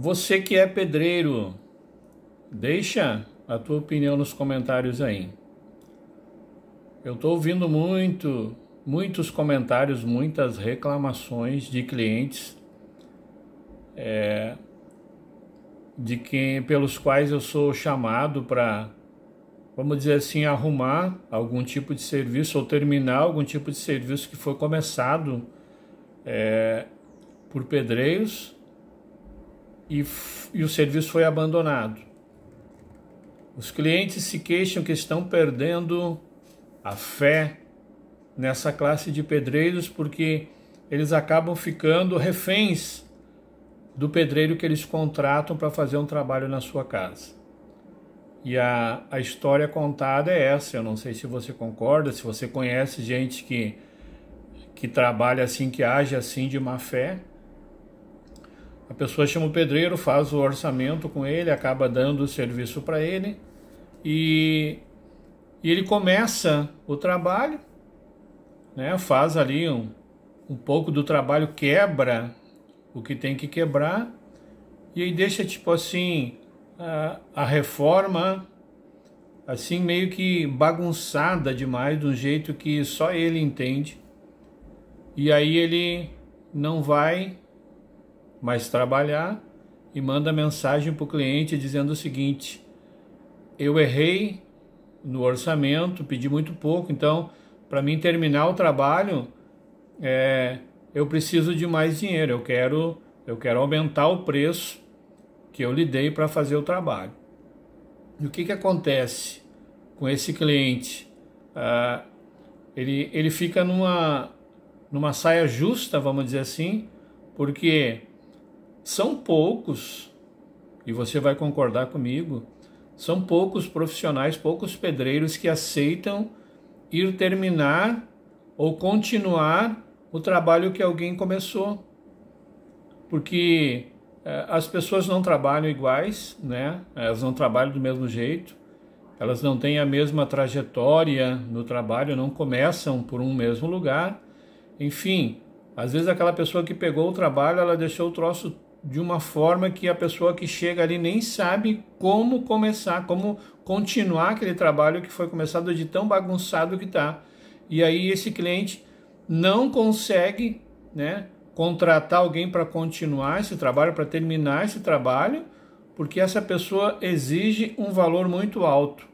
Você que é pedreiro, deixa a tua opinião nos comentários aí. Eu estou ouvindo muito, muitos comentários, muitas reclamações de clientes é, de quem, pelos quais eu sou chamado para, vamos dizer assim, arrumar algum tipo de serviço ou terminar algum tipo de serviço que foi começado é, por pedreiros e, e o serviço foi abandonado. Os clientes se queixam que estão perdendo a fé nessa classe de pedreiros porque eles acabam ficando reféns do pedreiro que eles contratam para fazer um trabalho na sua casa. E a, a história contada é essa. Eu não sei se você concorda, se você conhece gente que, que trabalha assim, que age assim de má fé, a pessoa chama o pedreiro, faz o orçamento com ele, acaba dando o serviço para ele e, e, ele começa o trabalho, né? faz ali um, um pouco do trabalho, quebra o que tem que quebrar e aí deixa tipo assim a, a reforma assim meio que bagunçada demais, de um jeito que só ele entende. E aí ele não vai mas trabalhar e manda mensagem para o cliente dizendo o seguinte: eu errei no orçamento, pedi muito pouco, então para mim terminar o trabalho é, eu preciso de mais dinheiro, eu quero eu quero aumentar o preço que eu lhe dei para fazer o trabalho. E o que, que acontece com esse cliente? Ah, ele, ele fica numa, numa saia justa, vamos dizer assim, porque são poucos, e você vai concordar comigo, são poucos profissionais, poucos pedreiros que aceitam ir terminar ou continuar o trabalho que alguém começou. Porque eh, as pessoas não trabalham iguais, né? Elas não trabalham do mesmo jeito. Elas não têm a mesma trajetória no trabalho, não começam por um mesmo lugar. Enfim, às vezes aquela pessoa que pegou o trabalho, ela deixou o troço de uma forma que a pessoa que chega ali nem sabe como começar, como continuar aquele trabalho que foi começado de tão bagunçado que está. E aí esse cliente não consegue, né, contratar alguém para continuar esse trabalho, para terminar esse trabalho, porque essa pessoa exige um valor muito alto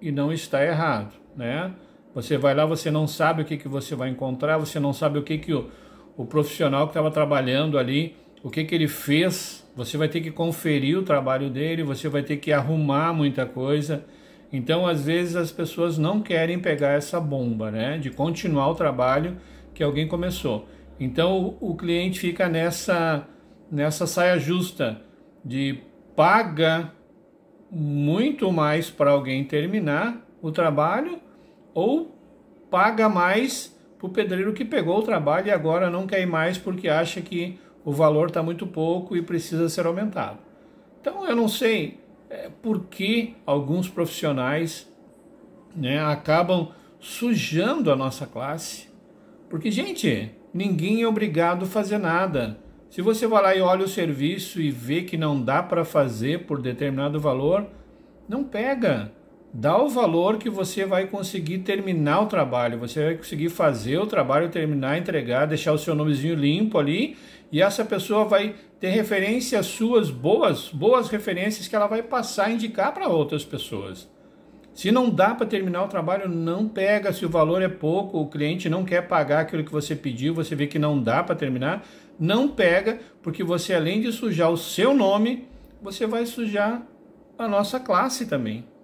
e não está errado, né? Você vai lá, você não sabe o que, que você vai encontrar, você não sabe o que, que o, o profissional que estava trabalhando ali o que, que ele fez. Você vai ter que conferir o trabalho dele, você vai ter que arrumar muita coisa. Então, às vezes, as pessoas não querem pegar essa bomba, né? De continuar o trabalho que alguém começou. Então, o, cliente fica nessa, nessa saia justa de paga muito mais para alguém terminar o trabalho ou paga mais para o pedreiro que pegou o trabalho e agora não quer ir mais porque acha que o valor está muito pouco e precisa ser aumentado. Então eu não sei é, por que alguns profissionais né, acabam sujando a nossa classe. Porque, gente, ninguém é obrigado a fazer nada. Se você vai lá e olha o serviço e vê que não dá para fazer por determinado valor, não pega. Dá o valor que você vai conseguir terminar o trabalho, você vai conseguir fazer o trabalho, terminar, entregar, deixar o seu nomezinho limpo ali, e essa pessoa vai ter referências suas boas, boas referências que ela vai passar a indicar para outras pessoas. Se não dá para terminar o trabalho, não pega. Se o valor é pouco, o cliente não quer pagar aquilo que você pediu, você vê que não dá para terminar, não pega, porque você além de sujar o seu nome, você vai sujar a nossa classe também.